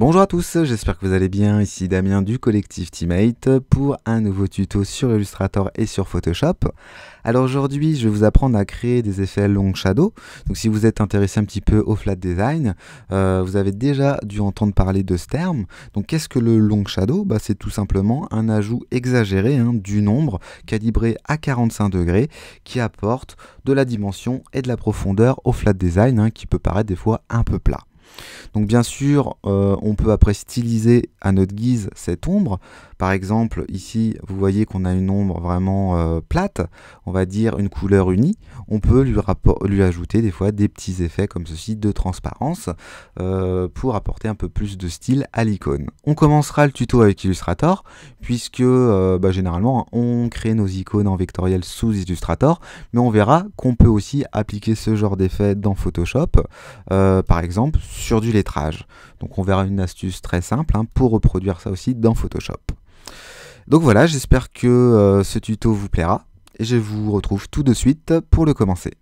Bonjour à tous, j'espère que vous allez bien, ici Damien du collectif Teammate pour un nouveau tuto sur Illustrator et sur Photoshop. Alors aujourd'hui je vais vous apprendre à créer des effets long shadow, donc si vous êtes intéressé un petit peu au flat design, euh, vous avez déjà dû entendre parler de ce terme. Donc qu'est-ce que le long shadow bah, C'est tout simplement un ajout exagéré hein, du nombre calibré à 45 degrés qui apporte de la dimension et de la profondeur au flat design hein, qui peut paraître des fois un peu plat. Donc bien sûr, euh, on peut après styliser à notre guise cette ombre. Par exemple, ici, vous voyez qu'on a une ombre vraiment euh, plate, on va dire une couleur unie on peut lui, ajouter des fois des petits effets comme ceci de transparence euh, pour apporter un peu plus de style à l'icône. On commencera le tuto avec Illustrator puisque euh, bah, généralement on crée nos icônes en vectoriel sous Illustrator mais on verra qu'on peut aussi appliquer ce genre d'effet dans Photoshop euh, par exemple sur du lettrage. Donc on verra une astuce très simple hein, pour reproduire ça aussi dans Photoshop. Donc voilà, j'espère que ce tuto vous plaira et je vous retrouve tout de suite pour le commencer.